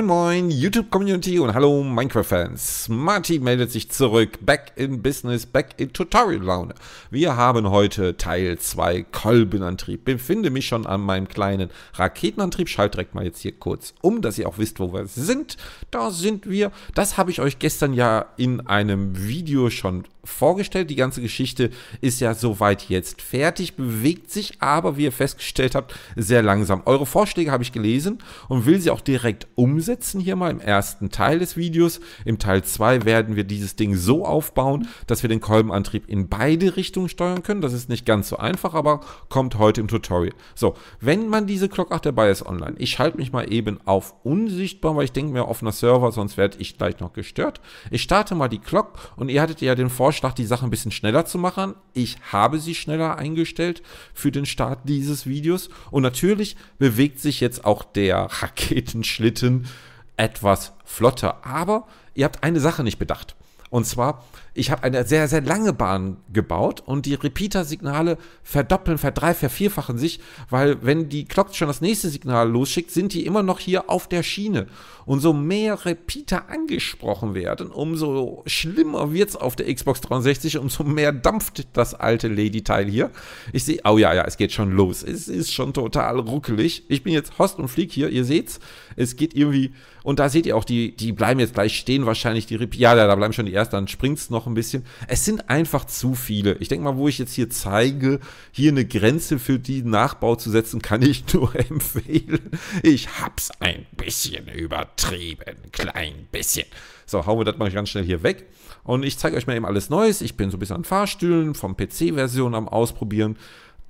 Moin Moin, YouTube-Community und hallo Minecraft-Fans. Marty meldet sich zurück, back in Business, back in Tutorial-Laune. Wir haben heute Teil 2 Kolbenantrieb. Befinde mich schon an meinem kleinen Raketenantrieb. Schalt direkt mal jetzt hier kurz um, dass ihr auch wisst, wo wir sind. Da sind wir. Das habe ich euch gestern ja in einem Video schon vorgestellt. Die ganze Geschichte ist ja soweit jetzt fertig, bewegt sich aber, wie ihr festgestellt habt, sehr langsam. Eure Vorschläge habe ich gelesen und will sie auch direkt umsetzen sitzen hier mal im ersten Teil des Videos. Im Teil 2 werden wir dieses Ding so aufbauen, dass wir den Kolbenantrieb in beide Richtungen steuern können. Das ist nicht ganz so einfach, aber kommt heute im Tutorial. So, wenn man diese Glock 8 dabei ist online, ich schalte mich mal eben auf unsichtbar, weil ich denke mir offener Server, sonst werde ich gleich noch gestört. Ich starte mal die Glock und ihr hattet ja den Vorschlag, die Sache ein bisschen schneller zu machen. Ich habe sie schneller eingestellt für den Start dieses Videos und natürlich bewegt sich jetzt auch der Raketenschlitten etwas flotter. Aber ihr habt eine Sache nicht bedacht. Und zwar, ich habe eine sehr, sehr lange Bahn gebaut und die Repeater-Signale verdoppeln, verdreifachen, vervierfachen sich, weil wenn die Glock schon das nächste Signal losschickt, sind die immer noch hier auf der Schiene. Und so mehr Repeater angesprochen werden, umso schlimmer wird es auf der Xbox 360, umso mehr dampft das alte Lady-Teil hier. Ich sehe, oh ja, ja, es geht schon los. Es ist schon total ruckelig. Ich bin jetzt Host und Flieg hier, ihr seht's. Es geht irgendwie und da seht ihr auch, die, die bleiben jetzt gleich stehen, wahrscheinlich die Rip. Ja, da bleiben schon die ersten, dann springt's noch ein bisschen. Es sind einfach zu viele. Ich denke mal, wo ich jetzt hier zeige, hier eine Grenze für die Nachbau zu setzen, kann ich nur empfehlen. Ich hab's ein bisschen übertrieben. Klein bisschen. So, hauen wir das mal ganz schnell hier weg. Und ich zeige euch mal eben alles Neues. Ich bin so ein bisschen an Fahrstühlen, vom PC-Version am Ausprobieren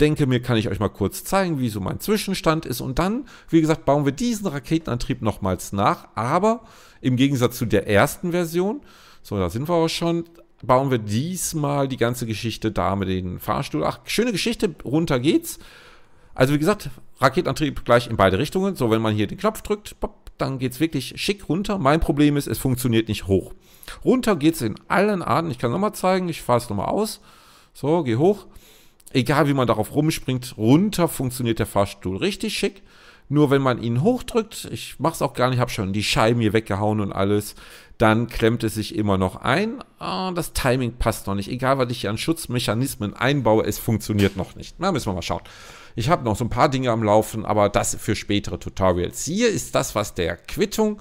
denke mir, kann ich euch mal kurz zeigen, wie so mein Zwischenstand ist. Und dann, wie gesagt, bauen wir diesen Raketenantrieb nochmals nach. Aber im Gegensatz zu der ersten Version, so da sind wir auch schon, bauen wir diesmal die ganze Geschichte da mit dem Fahrstuhl. Ach, schöne Geschichte, runter geht's. Also wie gesagt, Raketenantrieb gleich in beide Richtungen. So, wenn man hier den Knopf drückt, pop, dann geht's wirklich schick runter. Mein Problem ist, es funktioniert nicht hoch. Runter geht's in allen Arten. Ich kann nochmal zeigen, ich fahre es nochmal aus. So, geh hoch egal wie man darauf rumspringt, runter funktioniert der Fahrstuhl richtig schick. Nur wenn man ihn hochdrückt, ich mach's auch gar nicht, hab schon die Scheiben hier weggehauen und alles, dann klemmt es sich immer noch ein. Oh, das Timing passt noch nicht. Egal, was ich hier an Schutzmechanismen einbaue, es funktioniert noch nicht. Na, müssen wir mal schauen. Ich habe noch so ein paar Dinge am Laufen, aber das für spätere Tutorials. Hier ist das, was der Quittung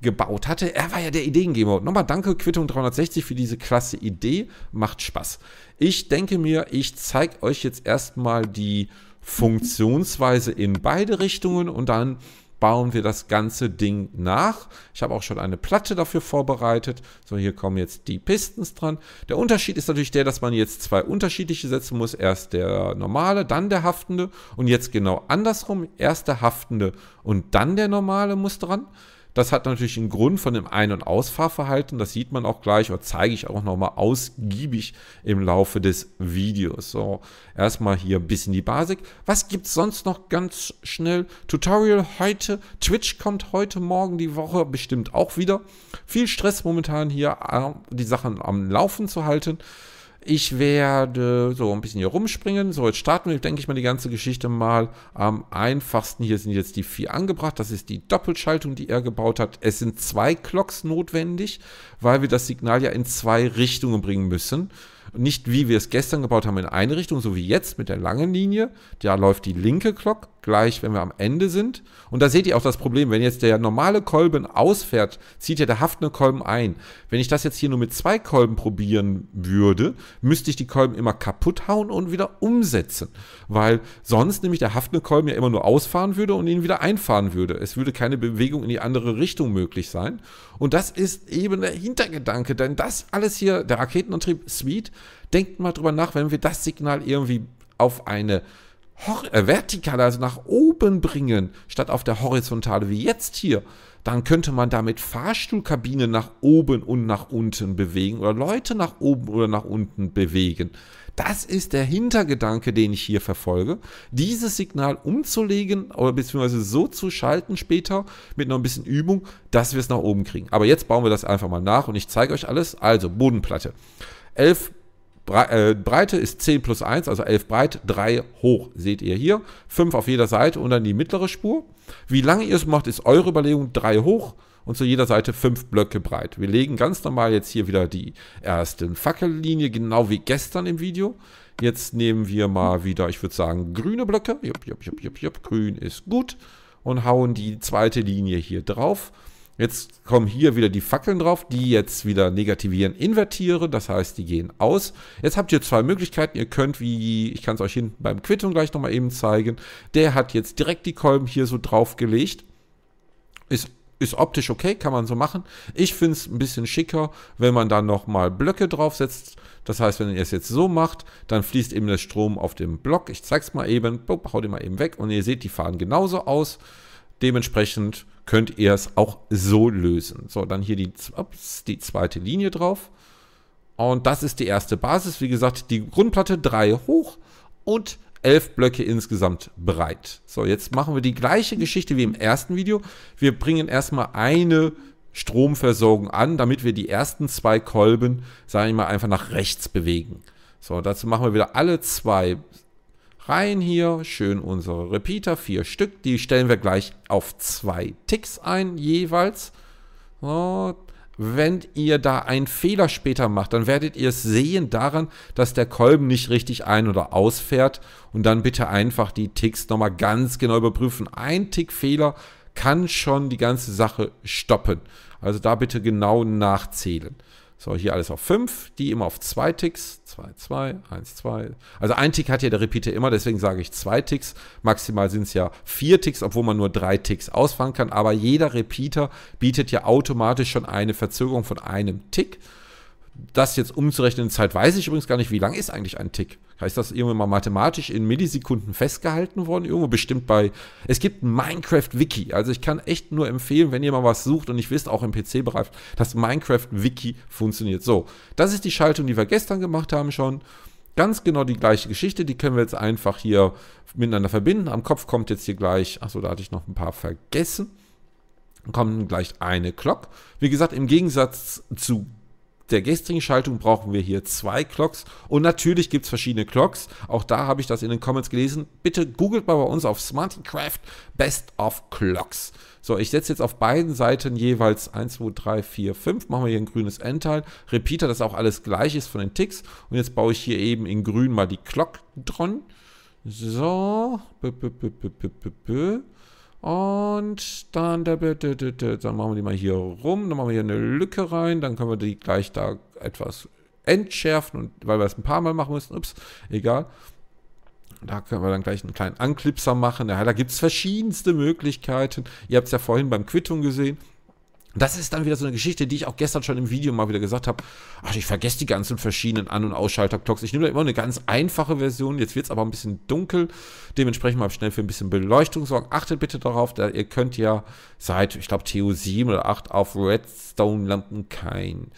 gebaut hatte. Er war ja der Ideengeber. Nochmal danke, Quittung 360 für diese klasse Idee. Macht Spaß. Ich denke mir, ich zeige euch jetzt erstmal die Funktionsweise in beide Richtungen und dann bauen wir das ganze Ding nach. Ich habe auch schon eine Platte dafür vorbereitet. So, hier kommen jetzt die Pistons dran. Der Unterschied ist natürlich der, dass man jetzt zwei unterschiedliche setzen muss. Erst der normale, dann der haftende und jetzt genau andersrum. Erst der haftende und dann der normale muss dran. Das hat natürlich einen Grund von dem Ein- und Ausfahrverhalten. Das sieht man auch gleich oder zeige ich auch nochmal ausgiebig im Laufe des Videos. So, erstmal hier ein bisschen die Basic. Was gibt es sonst noch ganz schnell? Tutorial heute. Twitch kommt heute Morgen die Woche bestimmt auch wieder. Viel Stress momentan hier, äh, die Sachen am Laufen zu halten. Ich werde so ein bisschen hier rumspringen. So, jetzt starten wir, denke ich mal, die ganze Geschichte mal am einfachsten. Hier sind jetzt die vier angebracht. Das ist die Doppelschaltung, die er gebaut hat. Es sind zwei Clocks notwendig, weil wir das Signal ja in zwei Richtungen bringen müssen. Nicht wie wir es gestern gebaut haben in eine Richtung, so wie jetzt mit der langen Linie. Da läuft die linke Glock gleich, wenn wir am Ende sind. Und da seht ihr auch das Problem, wenn jetzt der normale Kolben ausfährt, zieht ja der haftende Kolben ein. Wenn ich das jetzt hier nur mit zwei Kolben probieren würde, müsste ich die Kolben immer kaputt hauen und wieder umsetzen. Weil sonst nämlich der haftende Kolben ja immer nur ausfahren würde und ihn wieder einfahren würde. Es würde keine Bewegung in die andere Richtung möglich sein. Und das ist eben der Hintergedanke, denn das alles hier, der Raketenantrieb, sweet, denkt mal drüber nach, wenn wir das Signal irgendwie auf eine äh, vertikal, also nach oben bringen, statt auf der horizontale wie jetzt hier, dann könnte man damit Fahrstuhlkabinen nach oben und nach unten bewegen oder Leute nach oben oder nach unten bewegen. Das ist der Hintergedanke, den ich hier verfolge. Dieses Signal umzulegen oder beziehungsweise so zu schalten später mit noch ein bisschen Übung, dass wir es nach oben kriegen. Aber jetzt bauen wir das einfach mal nach und ich zeige euch alles. Also Bodenplatte. 11 äh, Breite ist 10 plus 1, also 11 breit, 3 hoch, seht ihr hier. 5 auf jeder Seite und dann die mittlere Spur. Wie lange ihr es macht, ist eure Überlegung 3 hoch und zu jeder Seite 5 Blöcke breit. Wir legen ganz normal jetzt hier wieder die erste Fackellinie, genau wie gestern im Video. Jetzt nehmen wir mal wieder, ich würde sagen, grüne Blöcke. Jupp, jupp, jupp, jupp, jupp. Grün ist gut. Und hauen die zweite Linie hier drauf. Jetzt kommen hier wieder die Fackeln drauf, die jetzt wieder negativieren, invertieren. Das heißt, die gehen aus. Jetzt habt ihr zwei Möglichkeiten. Ihr könnt, wie ich kann es euch hinten beim Quittung gleich nochmal eben zeigen, der hat jetzt direkt die Kolben hier so draufgelegt. Ist ist optisch okay, kann man so machen. Ich finde es ein bisschen schicker, wenn man dann nochmal Blöcke draufsetzt. Das heißt, wenn ihr es jetzt so macht, dann fließt eben der Strom auf dem Block. Ich zeige es mal eben, Bup, haut ihn mal eben weg und ihr seht, die fahren genauso aus. Dementsprechend könnt ihr es auch so lösen. So, dann hier die, ups, die zweite Linie drauf. Und das ist die erste Basis. Wie gesagt, die Grundplatte 3 hoch und 11 Blöcke insgesamt breit. So, jetzt machen wir die gleiche Geschichte wie im ersten Video. Wir bringen erstmal eine Stromversorgung an, damit wir die ersten zwei Kolben, sage ich mal, einfach nach rechts bewegen. So, dazu machen wir wieder alle zwei rein hier, schön unsere Repeater, vier Stück. Die stellen wir gleich auf zwei Ticks ein jeweils. So. Wenn ihr da einen Fehler später macht, dann werdet ihr es sehen daran, dass der Kolben nicht richtig ein- oder ausfährt. Und dann bitte einfach die Ticks nochmal ganz genau überprüfen. Ein Tick-Fehler kann schon die ganze Sache stoppen. Also da bitte genau nachzählen. So, hier alles auf 5, die immer auf 2 Ticks. 2, 2, 1, 2. Also ein Tick hat ja der Repeater immer, deswegen sage ich 2 Ticks. Maximal sind es ja 4 Ticks, obwohl man nur 3 Ticks ausfahren kann. Aber jeder Repeater bietet ja automatisch schon eine Verzögerung von einem Tick das jetzt umzurechnen in Zeit weiß ich übrigens gar nicht, wie lang ist eigentlich ein Tick. Heißt das irgendwann mal mathematisch in Millisekunden festgehalten worden? Irgendwo bestimmt bei. Es gibt Minecraft-Wiki. Also ich kann echt nur empfehlen, wenn ihr mal was sucht und ich wisst, auch im PC-Bereich, dass Minecraft-Wiki funktioniert. So, das ist die Schaltung, die wir gestern gemacht haben schon. Ganz genau die gleiche Geschichte, die können wir jetzt einfach hier miteinander verbinden. Am Kopf kommt jetzt hier gleich, achso, da hatte ich noch ein paar vergessen kommt gleich eine Clock. Wie gesagt, im Gegensatz zu der gestrigen Schaltung brauchen wir hier zwei Clocks und natürlich gibt es verschiedene Clocks. Auch da habe ich das in den Comments gelesen. Bitte googelt mal bei uns auf Smartycraft Best of Clocks. So, ich setze jetzt auf beiden Seiten jeweils 1, 2, 3, 4, 5. Machen wir hier ein grünes N-Teil. Repeater, dass auch alles gleich ist von den Ticks. Und jetzt baue ich hier eben in grün mal die Clock dran. So. B -b -b und dann, dann machen wir die mal hier rum, dann machen wir hier eine Lücke rein, dann können wir die gleich da etwas entschärfen, und, weil wir es ein paar Mal machen müssen, ups, egal. Da können wir dann gleich einen kleinen Anklipser machen. Ja, da gibt es verschiedenste Möglichkeiten. Ihr habt es ja vorhin beim Quittung gesehen. Das ist dann wieder so eine Geschichte, die ich auch gestern schon im Video mal wieder gesagt habe. Ach, ich vergesse die ganzen verschiedenen An- und Ausschalter-Clocks. Ich nehme da immer eine ganz einfache Version. Jetzt wird es aber ein bisschen dunkel. Dementsprechend mal schnell für ein bisschen Beleuchtung sorgen. Achtet bitte darauf, da ihr könnt ja seit, ich glaube, TU 7 oder 8 auf Redstone-Lampen kein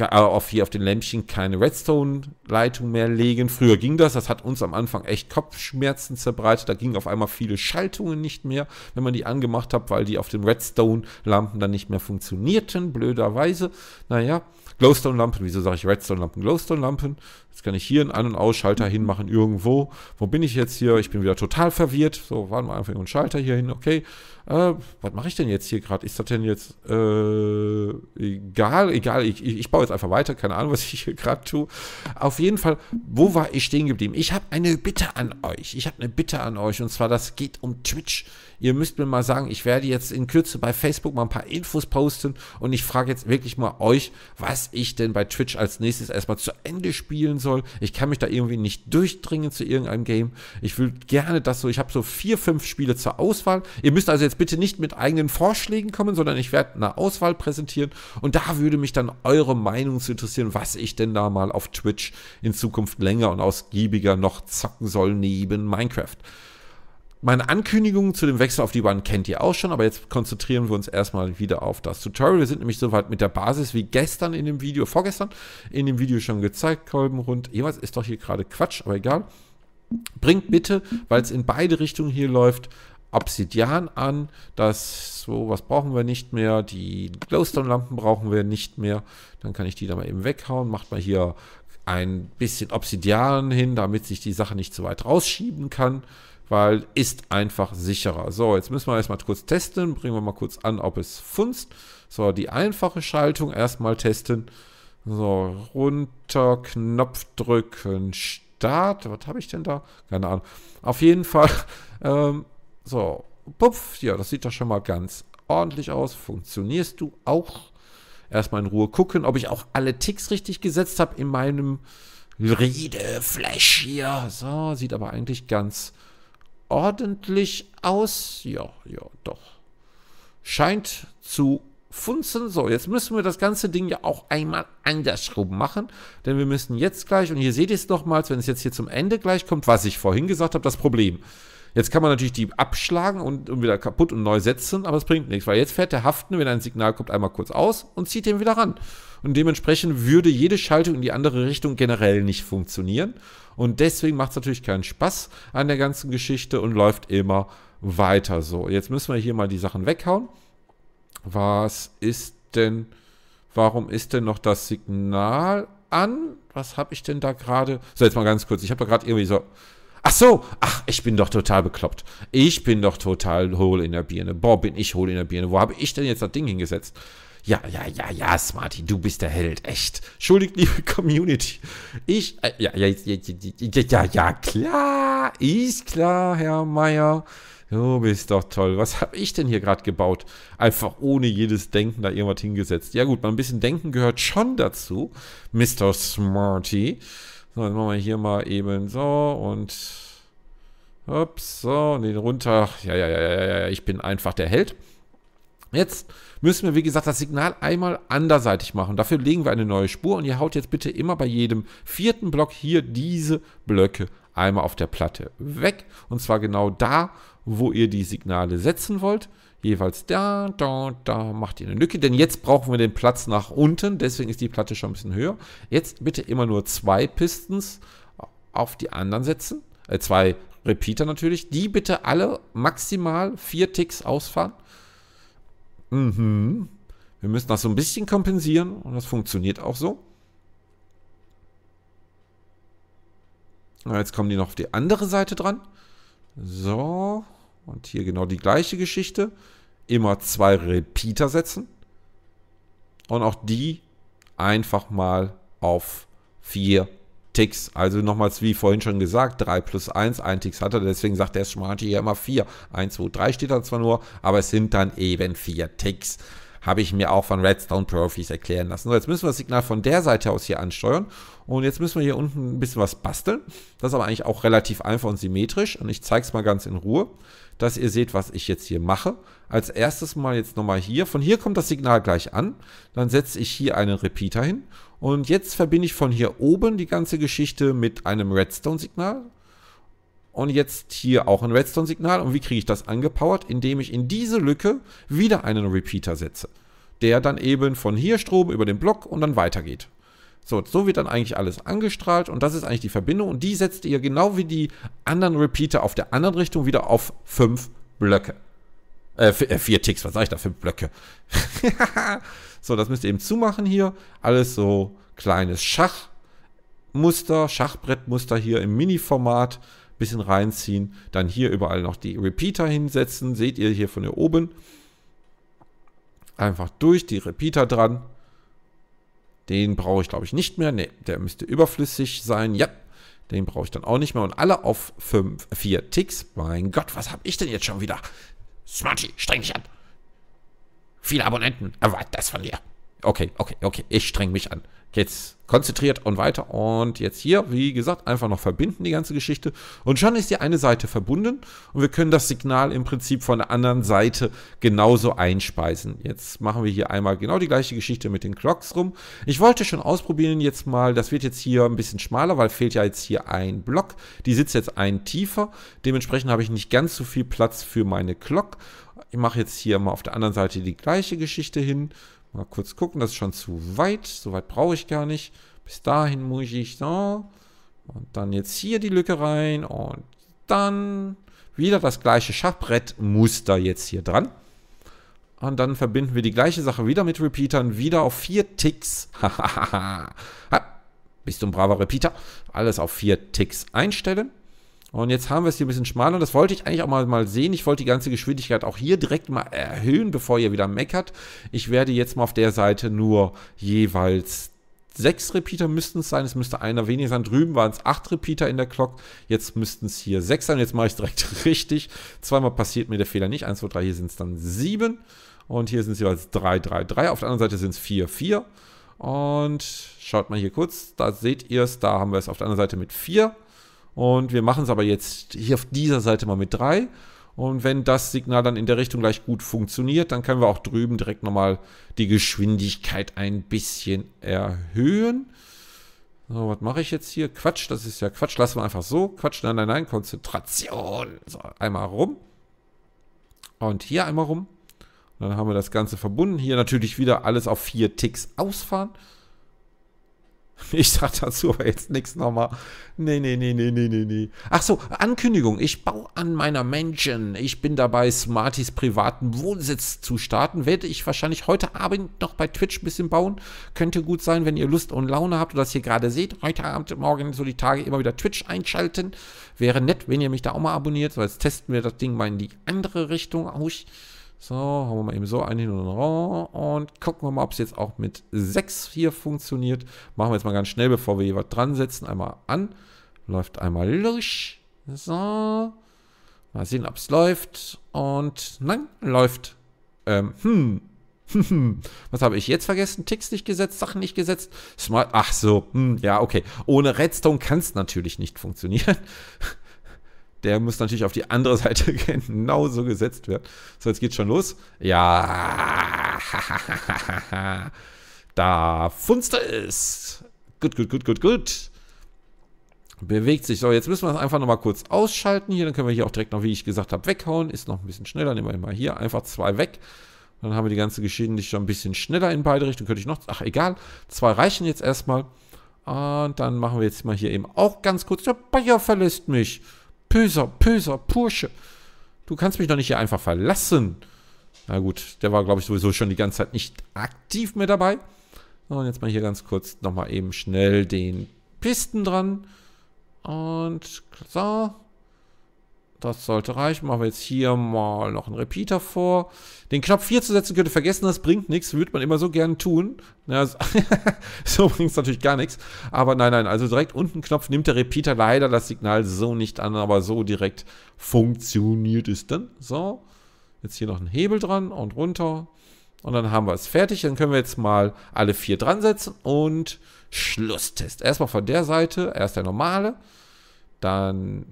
äh, auf hier auf den Lämpchen keine Redstone-Leitung mehr legen. Früher ging das, das hat uns am Anfang echt Kopfschmerzen zerbreitet. Da gingen auf einmal viele Schaltungen nicht mehr, wenn man die angemacht hat, weil die auf den Redstone-Lampen dann nicht mehr funktionierten, blöderweise. Naja, Glowstone-Lampen, wieso sage ich Redstone-Lampen? Glowstone-Lampen, jetzt kann ich hier einen An- und Ausschalter mhm. hinmachen irgendwo. Wo bin ich jetzt hier? Ich bin wieder total verwirrt. So, warten wir einfach einen Schalter hier hin, okay äh, was mache ich denn jetzt hier gerade? Ist das denn jetzt äh, egal? Egal, ich, ich, baue jetzt einfach weiter, keine Ahnung, was ich hier gerade tue. Auf jeden Fall, wo war ich stehen geblieben? Ich habe eine Bitte an euch. Ich habe eine Bitte an euch und zwar, das geht um Twitch. Ihr müsst mir mal sagen, ich werde jetzt in Kürze bei Facebook mal ein paar Infos posten und ich frage jetzt wirklich mal euch, was ich denn bei Twitch als nächstes erstmal zu Ende spielen soll. Ich kann mich da irgendwie nicht durchdringen zu irgendeinem Game. Ich will gerne das so, ich habe so vier, fünf Spiele zur Auswahl. Ihr müsst also jetzt bitte nicht mit eigenen Vorschlägen kommen, sondern ich werde eine Auswahl präsentieren und da würde mich dann eure Meinung zu interessieren, was ich denn da mal auf Twitch in Zukunft länger und ausgiebiger noch zocken soll neben Minecraft. Meine Ankündigungen zu dem Wechsel auf die One kennt ihr auch schon, aber jetzt konzentrieren wir uns erstmal wieder auf das Tutorial. Wir sind nämlich soweit mit der Basis wie gestern in dem Video, vorgestern in dem Video schon gezeigt, Kolbenrund. Jeweils ist doch hier gerade Quatsch, aber egal. Bringt bitte, weil es in beide Richtungen hier läuft, Obsidian an. Das so was brauchen wir nicht mehr. Die Glowstone-Lampen brauchen wir nicht mehr. Dann kann ich die da mal eben weghauen. Macht mal hier ein bisschen Obsidian hin, damit sich die Sache nicht zu weit rausschieben kann, weil ist einfach sicherer. So, jetzt müssen wir erstmal kurz testen. Bringen wir mal kurz an, ob es funzt. So, die einfache Schaltung erstmal testen. So, runter, Knopf drücken, Start. Was habe ich denn da? Keine Ahnung. Auf jeden Fall ähm, so, puff, ja, das sieht doch schon mal ganz ordentlich aus. Funktionierst du auch? Erstmal in Ruhe gucken, ob ich auch alle Ticks richtig gesetzt habe in meinem Redeflash hier. So, sieht aber eigentlich ganz ordentlich aus. Ja, ja, doch. Scheint zu funzen. So, jetzt müssen wir das ganze Ding ja auch einmal andersrum machen, denn wir müssen jetzt gleich, und ihr seht es nochmals, wenn es jetzt hier zum Ende gleich kommt, was ich vorhin gesagt habe, das Problem. Jetzt kann man natürlich die abschlagen und, und wieder kaputt und neu setzen, aber es bringt nichts, weil jetzt fährt der Haften, wenn ein Signal kommt, einmal kurz aus und zieht den wieder ran. Und dementsprechend würde jede Schaltung in die andere Richtung generell nicht funktionieren. Und deswegen macht es natürlich keinen Spaß an der ganzen Geschichte und läuft immer weiter so. Jetzt müssen wir hier mal die Sachen weghauen. Was ist denn, warum ist denn noch das Signal an? Was habe ich denn da gerade? So, jetzt mal ganz kurz. Ich habe da gerade irgendwie so Ach so, ach, ich bin doch total bekloppt. Ich bin doch total hohl in der Birne. Boah, bin ich hohl in der Birne. Wo habe ich denn jetzt das Ding hingesetzt? Ja, ja, ja, ja, Smarty, du bist der Held, echt. Entschuldigt, liebe Community. Ich, äh, ja, ja, ja, ja, ja, ja, klar, ist klar, Herr Meier. Du bist doch toll. Was habe ich denn hier gerade gebaut? Einfach ohne jedes Denken da irgendwas hingesetzt. Ja gut, mal ein bisschen Denken gehört schon dazu, Mr. Smarty. So, dann machen wir hier mal eben so und... Ups, so, und den runter. Ja, ja, ja, ja, ja, ich bin einfach der Held. Jetzt müssen wir, wie gesagt, das Signal einmal anderseitig machen. Dafür legen wir eine neue Spur und ihr haut jetzt bitte immer bei jedem vierten Block hier diese Blöcke einmal auf der Platte weg. Und zwar genau da, wo ihr die Signale setzen wollt jeweils da, da, da, macht ihr eine Lücke, denn jetzt brauchen wir den Platz nach unten, deswegen ist die Platte schon ein bisschen höher. Jetzt bitte immer nur zwei Pistons auf die anderen setzen, äh, zwei Repeater natürlich, die bitte alle maximal vier Ticks ausfahren. Mhm. Wir müssen das so ein bisschen kompensieren und das funktioniert auch so. Jetzt kommen die noch auf die andere Seite dran. So. Und hier genau die gleiche Geschichte. Immer zwei Repeater setzen. Und auch die einfach mal auf vier Ticks. Also nochmals, wie vorhin schon gesagt, 3 plus 1, ein Ticks hat er, deswegen sagt der Smarty hier immer 4. 1, 2, 3 steht da zwar nur, aber es sind dann eben vier Ticks habe ich mir auch von Redstone Profis erklären lassen. So, jetzt müssen wir das Signal von der Seite aus hier ansteuern und jetzt müssen wir hier unten ein bisschen was basteln. Das ist aber eigentlich auch relativ einfach und symmetrisch und ich zeige es mal ganz in Ruhe, dass ihr seht, was ich jetzt hier mache. Als erstes mal jetzt nochmal hier. Von hier kommt das Signal gleich an. Dann setze ich hier einen Repeater hin und jetzt verbinde ich von hier oben die ganze Geschichte mit einem Redstone-Signal und jetzt hier auch ein Redstone-Signal. Und wie kriege ich das angepowert? Indem ich in diese Lücke wieder einen Repeater setze, der dann eben von hier Strom über den Block und dann weitergeht. So, so wird dann eigentlich alles angestrahlt und das ist eigentlich die Verbindung und die setzt ihr genau wie die anderen Repeater auf der anderen Richtung wieder auf fünf Blöcke. Äh, äh vier Ticks, was sag ich da? Fünf Blöcke. so, das müsst ihr eben zumachen hier. Alles so kleines Schachmuster, Schachbrettmuster hier im Mini-Format bisschen reinziehen, dann hier überall noch die Repeater hinsetzen, seht ihr hier von hier oben. Einfach durch die Repeater dran. Den brauche ich, glaube ich, nicht mehr. Ne, der müsste überflüssig sein. Ja, den brauche ich dann auch nicht mehr. Und alle auf 5, 4 Ticks. Mein Gott, was habe ich denn jetzt schon wieder? Smarty, streng dich an. Viele Abonnenten erwartet das von dir. Okay, okay, okay, ich streng mich an. Jetzt konzentriert und weiter und jetzt hier, wie gesagt, einfach noch verbinden die ganze Geschichte und schon ist die eine Seite verbunden und wir können das Signal im Prinzip von der anderen Seite genauso einspeisen. Jetzt machen wir hier einmal genau die gleiche Geschichte mit den Clocks rum. Ich wollte schon ausprobieren jetzt mal, das wird jetzt hier ein bisschen schmaler, weil fehlt ja jetzt hier ein Block, die sitzt jetzt ein tiefer, dementsprechend habe ich nicht ganz so viel Platz für meine Clock. Ich mache jetzt hier mal auf der anderen Seite die gleiche Geschichte hin Mal kurz gucken, das ist schon zu weit. So weit brauche ich gar nicht. Bis dahin muss ich so. Und dann jetzt hier die Lücke rein. Und dann wieder das gleiche Schachbrettmuster jetzt hier dran. Und dann verbinden wir die gleiche Sache wieder mit Repeatern. Wieder auf vier Ticks. Hahaha. Bist du ein braver Repeater? Alles auf vier Ticks einstellen. Und jetzt haben wir es hier ein bisschen schmaler. Das wollte ich eigentlich auch mal, mal sehen. Ich wollte die ganze Geschwindigkeit auch hier direkt mal erhöhen, bevor ihr wieder meckert. Ich werde jetzt mal auf der Seite nur jeweils sechs Repeater müssten es sein. Es müsste einer weniger sein. Drüben waren es acht Repeater in der Clock. Jetzt müssten es hier sechs sein. Jetzt mache ich es direkt richtig. Zweimal passiert mir der Fehler nicht. Eins, zwei, drei. Hier sind es dann sieben. Und hier sind es jeweils drei, drei, drei. Auf der anderen Seite sind es vier, vier. Und schaut mal hier kurz. Da seht ihr es. Da haben wir es auf der anderen Seite mit vier. Und wir machen es aber jetzt hier auf dieser Seite mal mit 3. Und wenn das Signal dann in der Richtung gleich gut funktioniert, dann können wir auch drüben direkt nochmal die Geschwindigkeit ein bisschen erhöhen. So, was mache ich jetzt hier? Quatsch, das ist ja Quatsch. Lassen wir einfach so. Quatsch, nein, nein, nein, Konzentration. So, einmal rum. Und hier einmal rum. Und dann haben wir das Ganze verbunden. Hier natürlich wieder alles auf vier Ticks ausfahren. Ich sag dazu aber jetzt nichts nochmal. Nee, nee, nee, nee, nee, nee, nee. Ach so, Ankündigung. Ich baue an meiner Mansion. Ich bin dabei, Smarties privaten Wohnsitz zu starten. Werde ich wahrscheinlich heute Abend noch bei Twitch ein bisschen bauen. Könnte gut sein, wenn ihr Lust und Laune habt oder das hier gerade seht. Heute Abend, morgen, so die Tage immer wieder Twitch einschalten. Wäre nett, wenn ihr mich da auch mal abonniert. So, jetzt testen wir das Ding mal in die andere Richtung aus. So, haben wir mal eben so einen hin und raus und gucken wir mal, ob es jetzt auch mit 6 hier funktioniert. Machen wir jetzt mal ganz schnell, bevor wir hier was dran setzen. Einmal an, läuft einmal los. So, mal sehen, ob es läuft. Und nein, läuft. Ähm, hm, was habe ich jetzt vergessen? Ticks nicht gesetzt, Sachen nicht gesetzt. Smart. Ach so, hm, ja, okay. Ohne Redstone kann es natürlich nicht funktionieren. der muss natürlich auf die andere Seite genauso gesetzt werden. So, jetzt geht's schon los. Ja, da funster ist. Gut, gut, gut, gut, gut. Bewegt sich. So, jetzt müssen wir das einfach nochmal kurz ausschalten hier. Dann können wir hier auch direkt noch, wie ich gesagt habe, weghauen. Ist noch ein bisschen schneller. Nehmen wir mal hier einfach zwei weg. Dann haben wir die ganze Geschwindigkeit schon ein bisschen schneller in beide Richtungen. Könnte ich noch... Ach, egal. Zwei reichen jetzt erstmal. Und dann machen wir jetzt mal hier eben auch ganz kurz. Der Bayer verlässt mich. Böser, böser Pursche. Du kannst mich doch nicht hier einfach verlassen. Na gut, der war, glaube ich, sowieso schon die ganze Zeit nicht aktiv mehr dabei. Und jetzt mal hier ganz kurz nochmal eben schnell den Pisten dran. Und so. Das sollte reichen. Machen wir jetzt hier mal noch einen Repeater vor. Den Knopf 4 zu setzen könnt ihr vergessen, das bringt nichts. Würde man immer so gern tun. Ja, also so bringt es natürlich gar nichts. Aber nein, nein, also direkt unten Knopf nimmt der Repeater leider das Signal so nicht an, aber so direkt funktioniert es dann. So, jetzt hier noch einen Hebel dran und runter. Und dann haben wir es fertig. Dann können wir jetzt mal alle vier dran setzen und Schlusstest. Erstmal von der Seite, erst der normale, dann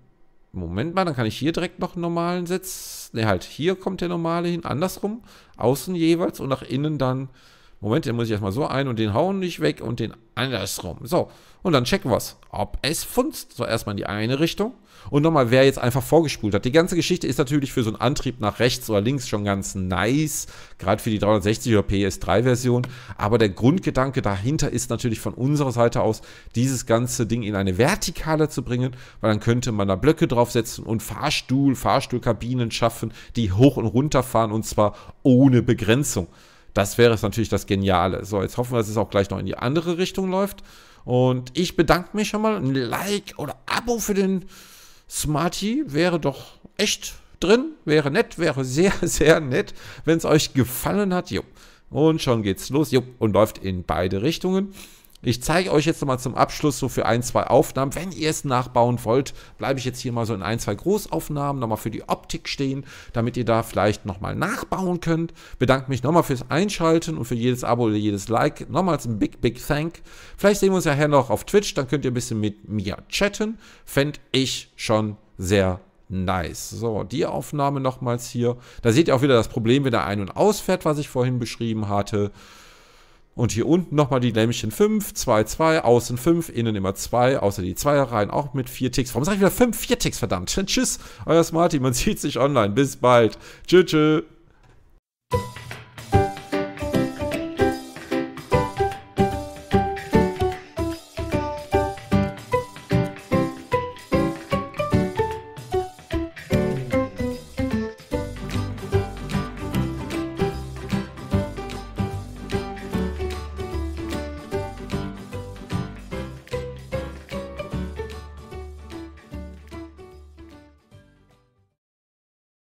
Moment mal, dann kann ich hier direkt noch einen normalen Sitz. Ne, halt, hier kommt der normale hin, andersrum. Außen jeweils und nach innen dann Moment, den muss ich erstmal so ein und den hauen nicht weg und den andersrum. So, und dann checken wir es, ob es funzt. So, erstmal in die eine Richtung. Und nochmal, wer jetzt einfach vorgespult hat. Die ganze Geschichte ist natürlich für so einen Antrieb nach rechts oder links schon ganz nice, gerade für die 360 oder PS3-Version. Aber der Grundgedanke dahinter ist natürlich von unserer Seite aus, dieses ganze Ding in eine Vertikale zu bringen, weil dann könnte man da Blöcke draufsetzen und Fahrstuhl, Fahrstuhlkabinen schaffen, die hoch und runter fahren und zwar ohne Begrenzung. Das wäre es natürlich das Geniale. So, jetzt hoffen wir, dass es auch gleich noch in die andere Richtung läuft. Und ich bedanke mich schon mal. Ein Like oder Abo für den Smarty wäre doch echt drin. Wäre nett, wäre sehr, sehr nett, wenn es euch gefallen hat. Jo. Und schon geht's los. Jo. Und läuft in beide Richtungen. Ich zeige euch jetzt nochmal zum Abschluss so für ein, zwei Aufnahmen. Wenn ihr es nachbauen wollt, bleibe ich jetzt hier mal so in ein, zwei Großaufnahmen nochmal für die Optik stehen, damit ihr da vielleicht nochmal nachbauen könnt. Bedanke mich nochmal fürs Einschalten und für jedes Abo oder jedes Like. Nochmals ein big, big thank. Vielleicht sehen wir uns ja nachher noch auf Twitch, dann könnt ihr ein bisschen mit mir chatten. Fände ich schon sehr Nice. So, die Aufnahme nochmals hier. Da seht ihr auch wieder das Problem, wenn der ein- und ausfährt, was ich vorhin beschrieben hatte. Und hier unten nochmal die Lämmchen 5, 2, 2, außen 5, innen immer 2, außer die 2 er rein, auch mit 4 Ticks. Warum sage ich wieder 5? 4 Ticks, verdammt. Tschüss, euer Smarty, man sieht sich online. Bis bald. Tschüss, tschüss.